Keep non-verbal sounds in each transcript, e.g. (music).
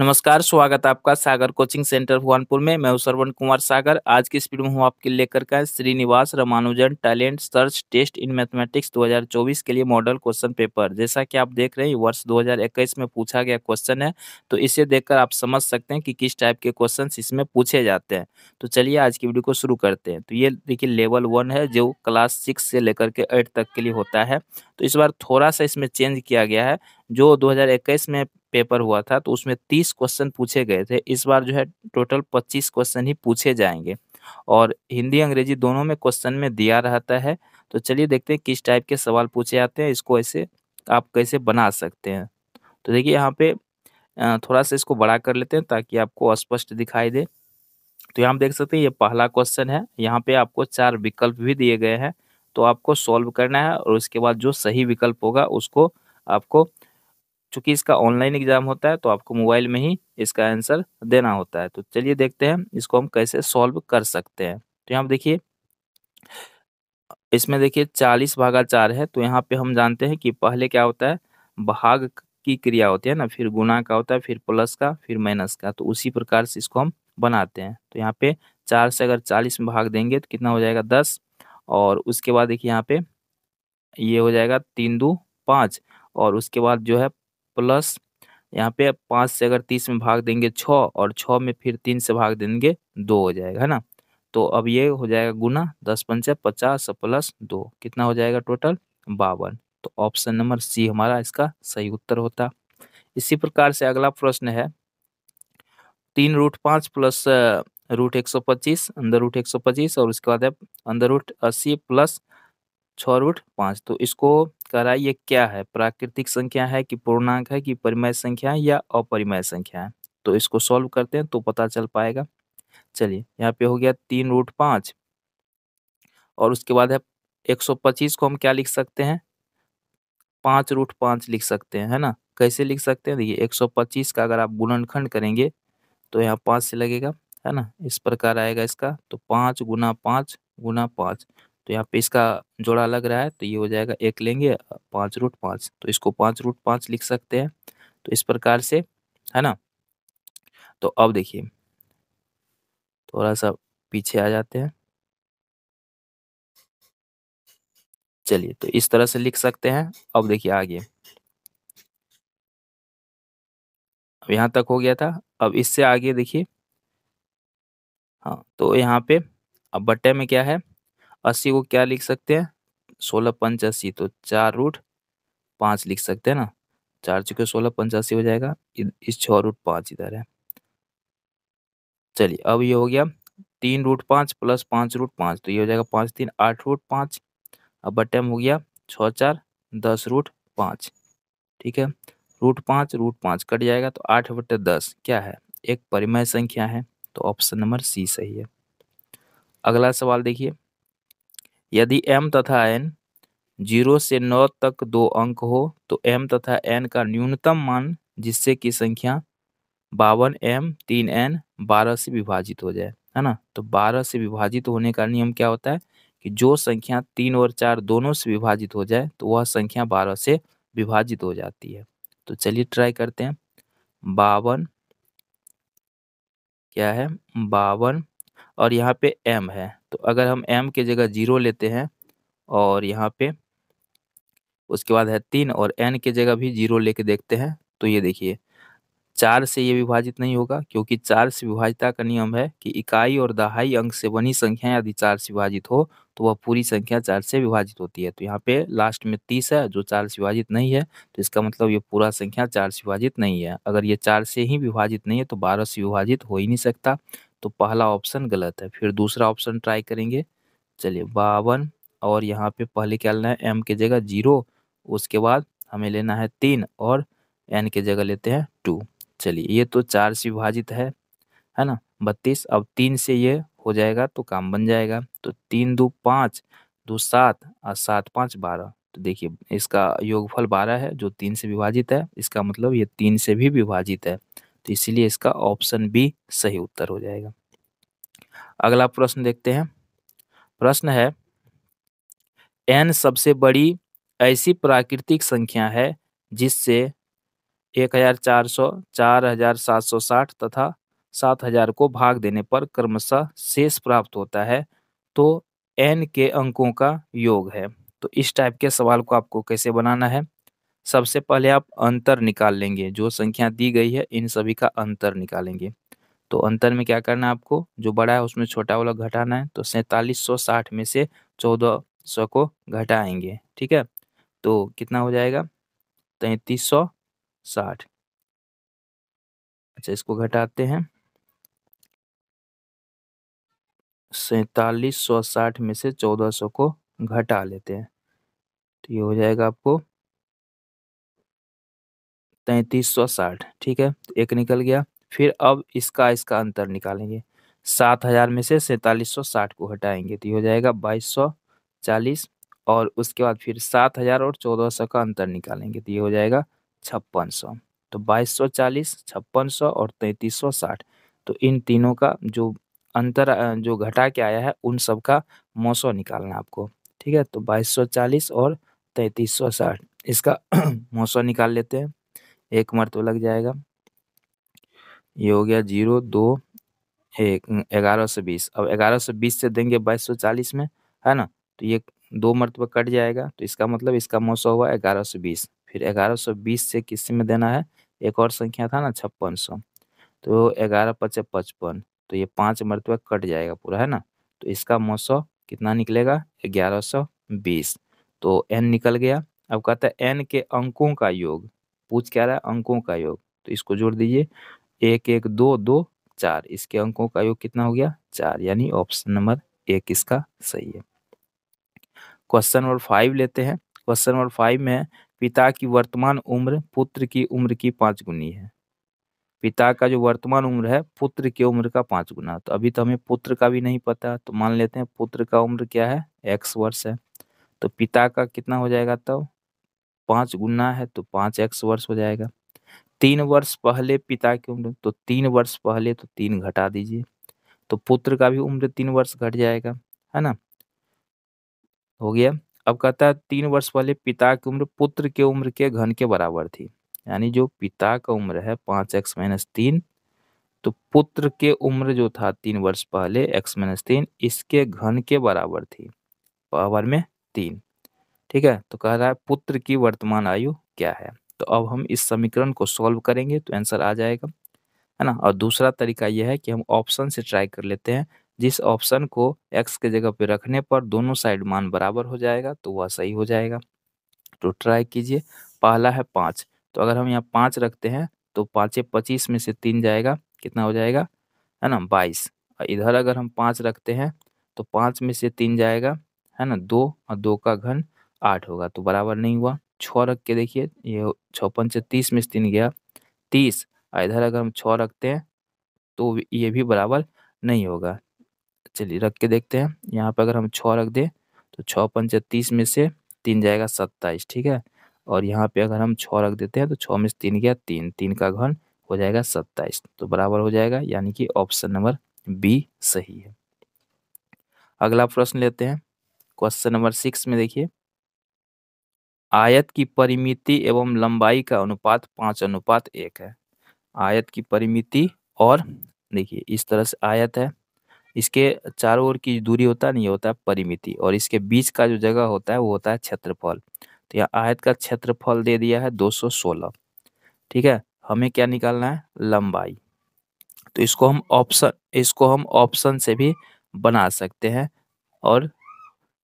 नमस्कार स्वागत है आपका सागर कोचिंग सेंटर भुवानपुर में मैं सरवण कुमार सागर आज की स्पीड में हूँ आपके लेकर का Srinivas Ramanujan talent search test in mathematics 2024 के लिए मॉडल क्वेश्चन पेपर जैसा कि आप देख रहे हैं वर्ष 2021 में पूछा गया क्वेश्चन है तो इसे देखकर आप समझ सकते हैं कि किस टाइप के क्वेश्चन इसमें पूछे जाते हैं तो चलिए आज की वीडियो को शुरू करते हैं तो ये देखिए लेवल वन है जो क्लास सिक्स से लेकर के एट तक के लिए होता है तो इस बार थोड़ा सा इसमें चेंज किया गया है जो 2021 में पेपर हुआ था तो उसमें तीस क्वेश्चन पूछे गए थे इस बार जो है टोटल पच्चीस क्वेश्चन ही पूछे जाएंगे और हिंदी अंग्रेजी दोनों में क्वेश्चन में दिया रहता है तो चलिए देखते हैं किस टाइप के सवाल पूछे जाते हैं इसको ऐसे आप कैसे बना सकते हैं तो देखिए यहाँ पे थोड़ा सा इसको बड़ा कर लेते हैं ताकि आपको स्पष्ट दिखाई दे तो यहाँ देख सकते हैं ये पहला क्वेश्चन है यहाँ पे आपको चार विकल्प भी दिए गए हैं तो आपको सॉल्व करना है और उसके बाद जो सही विकल्प होगा उसको आपको चूंकि इसका ऑनलाइन एग्जाम होता है तो आपको मोबाइल में ही इसका आंसर देना होता है तो चलिए देखते हैं इसको हम कैसे सॉल्व कर सकते हैं तो यहाँ देखिए इसमें देखिए चालीस भागा चार है तो यहाँ पे हम जानते हैं कि पहले क्या होता है भाग की क्रिया होती है ना फिर गुना का होता है फिर प्लस का फिर माइनस का तो उसी प्रकार से इसको हम बनाते हैं तो यहाँ पे चार से अगर चालीस में भाग देंगे तो कितना हो जाएगा दस और उसके बाद देखिए यहाँ पे ये यह हो जाएगा तीन दो पाँच और उसके बाद जो है प्लस यहाँ पे पाँच से अगर तीस में भाग देंगे छ और छ में फिर तीन से भाग देंगे दो हो जाएगा है ना तो अब ये हो जाएगा गुना दस पंच पचास प्लस दो कितना हो जाएगा टोटल बावन तो ऑप्शन नंबर सी हमारा इसका सही उत्तर होता इसी प्रकार से अगला प्रश्न है तीन रूट पाँच प्लस रूट एक सौ पच्चीस अंदर रूट एक सौ पच्चीस और उसके बाद है अंदर रूट अस्सी प्लस छः रूट पाँच तो इसको कह रहा है ये क्या है प्राकृतिक संख्या है कि पूर्णांक है कि परिमेय संख्या है या अपरिमेय संख्या है तो इसको सॉल्व करते हैं तो पता चल पाएगा चलिए यहाँ पे हो गया तीन रूट पाँच और उसके बाद है एक सौ पच्चीस को हम क्या लिख सकते हैं पाँच रूट पाँच लिख सकते हैं है ना कैसे लिख सकते हैं देखिए एक सौ पच्चीस का अगर आप गुणनखंड करेंगे तो यहाँ पाँच से लगेगा है ना इस प्रकार आएगा इसका तो पाँच गुना पाँच गुना पाँच तो यहाँ पे इसका जोड़ा लग रहा है तो ये हो जाएगा एक लेंगे पाँच रूट पाँच तो इसको पाँच रूट पाँच लिख सकते हैं तो इस प्रकार से है ना तो अब देखिए थोड़ा सा पीछे आ जाते हैं चलिए तो इस तरह से लिख सकते हैं अब देखिए आगे अब यहाँ तक हो गया था अब इससे आगे देखिए हाँ तो यहाँ पे अब बट्टे में क्या है अस्सी को क्या लिख सकते हैं सोलह पंच अस्सी तो चार रूट पाँच लिख सकते हैं ना चार चुके सोलह पंचासी हो जाएगा इस छः रूट पाँच इधर है चलिए अब ये हो गया तीन रूट पाँच प्लस पाँच रूट पाँच तो ये हो जाएगा पाँच तीन आठ रूट पाँच अब बटम हो गया छः चार दस रूट पाँच ठीक है रूट पाँच रूट पाँच कट जाएगा तो आठ बटे दस क्या है एक परिमय संख्या है तो ऑप्शन नंबर सी सही है अगला सवाल देखिए यदि m तथा n जीरो से नौ तक दो अंक हो तो m तथा n का न्यूनतम मान जिससे कि संख्या बावन एम तीन एन बारह से विभाजित हो जाए है ना तो बारह से विभाजित होने का नियम क्या होता है कि जो संख्या तीन और चार दोनों से विभाजित हो जाए तो वह संख्या बारह से विभाजित हो जाती है तो चलिए ट्राई करते हैं बावन क्या है बावन और यहाँ पे m है तो अगर हम m के जगह जीरो लेते हैं और यहाँ पे उसके बाद है तीन और n के जगह भी जीरो लेके देखते हैं तो ये देखिए चार से ये विभाजित नहीं होगा क्योंकि चार से विभाजिता का नियम है कि इकाई और दहाई अंक से बनी संख्या यदि चार से विभाजित हो तो वह पूरी संख्या चार से विभाजित होती है तो यहाँ पे लास्ट में तीस है जो चार से विभाजित नहीं है तो इसका मतलब ये पूरा संख्या चार से विभाजित नहीं है अगर ये चार से ही विभाजित नहीं है तो बारह से विभाजित हो ही नहीं सकता तो पहला ऑप्शन गलत है फिर दूसरा ऑप्शन ट्राई करेंगे चलिए बावन और यहाँ पे पहले क्या लेना है एम के जगह जीरो उसके बाद हमें लेना है तीन और एन के जगह लेते हैं टू चलिए ये तो चार से विभाजित है है ना बत्तीस अब तीन से ये हो जाएगा तो काम बन जाएगा तो तीन दो पाँच दो सात और सात पाँच बारह तो देखिए इसका योगफल बारह है जो तीन से विभाजित है इसका मतलब ये तीन से भी विभाजित है तो इसीलिए इसका ऑप्शन बी सही उत्तर हो जाएगा अगला प्रश्न देखते हैं प्रश्न है एन सबसे बड़ी ऐसी प्राकृतिक संख्या है जिससे एक हजार चार सौ चार हजार सात सौ साठ तथा सात हजार को भाग देने पर क्रमशः शेष प्राप्त होता है तो एन के अंकों का योग है तो इस टाइप के सवाल को आपको कैसे बनाना है सबसे पहले आप अंतर निकाल लेंगे जो संख्या दी गई है इन सभी का अंतर निकालेंगे तो अंतर में क्या करना है आपको जो बड़ा है उसमें छोटा वाला घटाना है तो सैंतालीस साठ में से चौदह सौ को घटाएंगे ठीक है तो कितना हो जाएगा तैतीस सौ साठ अच्छा इसको घटाते हैं सैतालीस सौ साठ में से चौदह सौ को घटा लेते हैं तो ये हो जाएगा आपको तैंतीस सौ साठ ठीक है एक निकल गया फिर अब इसका इसका अंतर निकालेंगे सात हजार में से सैंतालीस सौ साठ को हटाएंगे तो ये हो जाएगा बाईस सौ चालीस और उसके बाद फिर सात हजार और चौदह सौ का अंतर निकालेंगे तो ये हो जाएगा छप्पन सौ तो बाईस सौ चालीस छप्पन सौ और तैंतीस सौ साठ तो इन तीनों का जो अंतर जो घटा के आया है उन सब का मौसम निकालना आपको ठीक है तो बाईस सौ चालीस और तैंतीस सौ साठ इसका (clears throat) मौसम निकाल लेते हैं एक मर तो लग जाएगा ये हो गया जीरो दो एक ग्यारह सौ बीस अब ग्यारह सौ बीस से देंगे बाईस सौ चालीस में है ना तो ये दो मरतबा तो कट जाएगा तो इसका मतलब इसका मौसम हुआ ग्यारह सौ बीस फिर ग्यारह सौ बीस से किस में देना है एक और संख्या था ना छप्पन सौ तो ग्यारह पचे पचपन तो ये पांच मरतबा तो कट जाएगा पूरा है ना तो इसका मौसम कितना निकलेगा ग्यारह सौ बीस तो एन निकल गया अब कहता है एन के अंकों का योग पूछ क्या रहा है अंकों का योग तो इसको जोड़ दीजिए एक एक दो दो चार इसके अंकों का योग कितना हो गया चार यानी ऑप्शन नंबर एक इसका सही है क्वेश्चन नंबर फाइव लेते हैं क्वेश्चन नंबर फाइव में पिता की वर्तमान उम्र पुत्र की उम्र की पांच गुनी है पिता का जो वर्तमान उम्र है पुत्र की उम्र का पांच गुना तो अभी तो हमें पुत्र का भी नहीं पता तो मान लेते हैं पुत्र का उम्र क्या है एक्स वर्ष है तो पिता का कितना हो जाएगा तब तो? पाँच गुना है तो पाँच एक्स वर्ष हो जाएगा तीन वर्ष पहले पिता की उम्र तो तीन वर्ष पहले तो तीन घटा दीजिए तो पुत्र का भी उम्र तीन वर्ष घट जाएगा है ना हो गया अब कहता है तीन वर्ष पहले पिता की उम्र पुत्र के उम्र के घन के बराबर थी यानी जो पिता का उम्र है पाँच एक्स माइनस तीन तो पुत्र के उम्र जो था तीन वर्ष पहले एक्स माइनस तीन इसके घन के बराबर थी पावर में तीन ठीक है तो कह रहा है पुत्र की वर्तमान आयु क्या है तो अब हम इस समीकरण को सॉल्व करेंगे तो आंसर आ जाएगा है ना और दूसरा तरीका यह है कि हम ऑप्शन से ट्राई कर लेते हैं जिस ऑप्शन को एक्स के जगह पे रखने पर दोनों साइड मान बराबर हो जाएगा तो वह सही हो जाएगा तो ट्राई कीजिए पहला है पाँच तो अगर हम यहाँ पाँच रखते हैं तो पाँचे पच्चीस में से तीन जाएगा कितना हो जाएगा है ना बाईस इधर अगर हम पाँच रखते हैं तो पाँच में से तीन जाएगा है ना दो और दो का घन आठ होगा तो बराबर नहीं हुआ छः रख के देखिए ये हो- पंच तीस में तीन गया तीस इधर अगर हम छः रखते हैं तो ये भी बराबर नहीं होगा चलिए रख के देखते हैं यहाँ पे अगर हम छः रख दें तो छः पंच तीस में से तीन जाएगा सत्ताईस ठीक है और यहाँ पे अगर हम छः रख देते हैं तो छः में से तीन गया तीन तीन का घन हो जाएगा सत्ताईस तो बराबर हो जाएगा यानी कि ऑप्शन नंबर बी सही है अगला प्रश्न लेते हैं क्वेश्चन नंबर सिक्स में देखिए आयत की परिमिति एवं लंबाई का अनुपात पाँच अनुपात एक है आयत की परिमिति और देखिए इस तरह से आयत है इसके चारों ओर की दूरी होता नहीं होता है परिमिति और इसके बीच का जो जगह होता है वो होता है क्षेत्रफल तो यहाँ आयत का क्षेत्रफल दे दिया है 216 ठीक है हमें क्या निकालना है लंबाई तो इसको हम ऑप्शन इसको हम ऑप्शन से भी बना सकते हैं और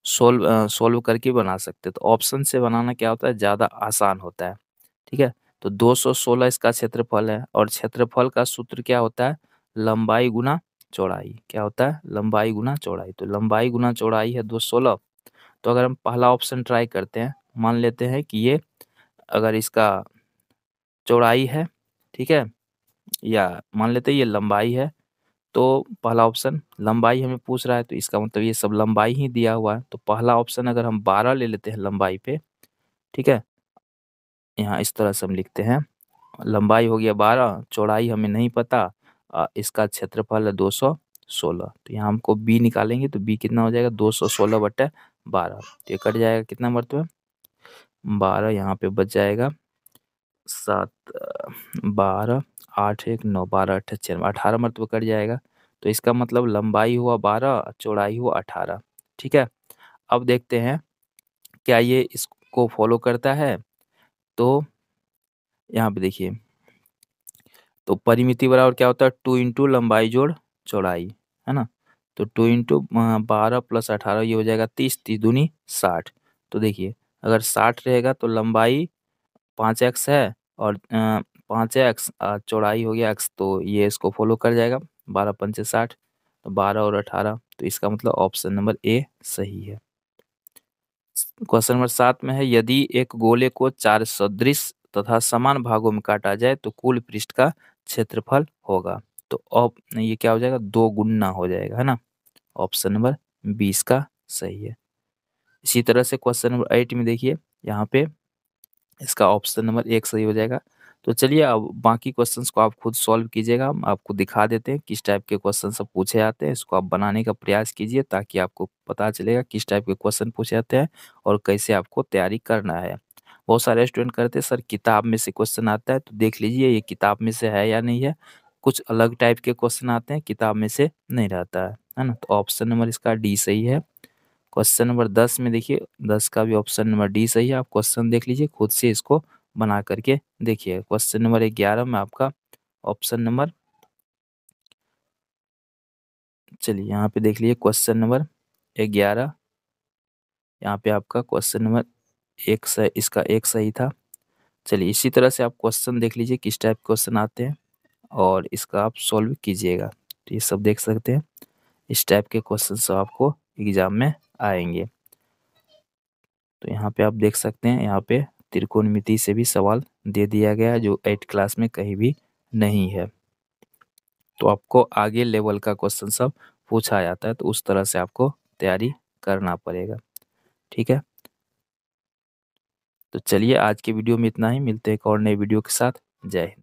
सोल्व सोल्व करके बना सकते हैं तो ऑप्शन से बनाना क्या होता है ज़्यादा आसान होता है ठीक है तो 216 इसका क्षेत्रफल है और क्षेत्रफल का सूत्र क्या होता है लंबाई गुना चौड़ाई क्या होता है लंबाई गुना चौड़ाई तो लंबाई गुना चौड़ाई है 216 तो अगर हम पहला ऑप्शन ट्राई करते हैं मान लेते हैं कि ये अगर इसका चौड़ाई है ठीक है या मान लेते हैं ये लंबाई है तो पहला ऑप्शन लंबाई हमें पूछ रहा है तो इसका मतलब ये सब लंबाई ही दिया हुआ है तो पहला ऑप्शन अगर हम बारह ले लेते हैं लंबाई पे ठीक है यहाँ इस तरह से हम लिखते हैं लंबाई हो गया बारह चौड़ाई हमें नहीं पता इसका क्षेत्रफल है दो सौ सोलह तो यहाँ हमको बी निकालेंगे तो बी कितना हो जाएगा दो सौ सोलह बटे बारह तो ये कट जाएगा कितना है बारह यहाँ पे बच जाएगा सात बारह आठ एक नौ बारह अठे छः अठारह मरतबा कट जाएगा तो इसका मतलब लंबाई हुआ बारह चौड़ाई हुआ अठारह ठीक है अब देखते हैं क्या ये इसको फॉलो करता है तो यहाँ पे देखिए तो परिमिति बराबर क्या होता है टू इंटू लंबाई जोड़ चौड़ाई है ना तो टू इंटू बारह प्लस अठारह ये हो जाएगा तीस तीस दूनी साठ तो देखिए अगर साठ रहेगा तो लंबाई पाँच एक्स है और पाँच है एक्स चौड़ाई हो गया एक्स तो ये इसको फॉलो कर जाएगा बारह पंचे साठ तो बारह और अठारह तो इसका मतलब ऑप्शन नंबर ए सही है क्वेश्चन नंबर सात में है यदि एक गोले को चार सदृश तथा समान भागों में काटा जाए तो कुल पृष्ठ का क्षेत्रफल होगा तो अब ये क्या हो जाएगा दो गुना हो जाएगा है ना ऑप्शन नंबर बीस का सही है इसी तरह से क्वेश्चन नंबर एट में देखिए यहाँ पे इसका ऑप्शन नंबर एक सही हो जाएगा तो चलिए अब बाकी क्वेश्चंस को आप खुद सॉल्व कीजिएगा हम आपको दिखा देते हैं किस टाइप के क्वेश्चन सब पूछे जाते हैं इसको आप बनाने का प्रयास कीजिए ताकि आपको पता चलेगा किस टाइप के क्वेश्चन पूछे जाते हैं और कैसे आपको तैयारी करना है बहुत सारे स्टूडेंट करते हैं सर किताब में से क्वेश्चन आता है तो देख लीजिए ये किताब में से है या नहीं है कुछ अलग टाइप के क्वेश्चन आते हैं किताब में से नहीं रहता है है ना तो ऑप्शन नंबर इसका डी सही है क्वेश्चन नंबर दस में देखिए दस का भी ऑप्शन नंबर डी सही है आप क्वेश्चन देख लीजिए खुद से इसको बना करके देखिए क्वेश्चन नंबर ग्यारह में आपका ऑप्शन नंबर चलिए यहाँ पे देख लीजिए क्वेश्चन नंबर ग्यारह यहाँ पे आपका क्वेश्चन नंबर एक सही इसका एक सही था चलिए इसी तरह से आप क्वेश्चन देख लीजिए किस टाइप के क्वेश्चन आते हैं और इसका आप सॉल्व कीजिएगा तो ये सब देख सकते हैं इस टाइप के क्वेश्चन सब तो आपको एग्ज़ाम में आएंगे तो यहाँ पे आप देख सकते हैं यहाँ पे त्रिकोणमिति से भी सवाल दे दिया गया जो एट क्लास में कहीं भी नहीं है तो आपको आगे लेवल का क्वेश्चन सब पूछा जाता है तो उस तरह से आपको तैयारी करना पड़ेगा ठीक है तो चलिए आज के वीडियो में इतना ही मिलते हैं एक और नए वीडियो के साथ जय हिंद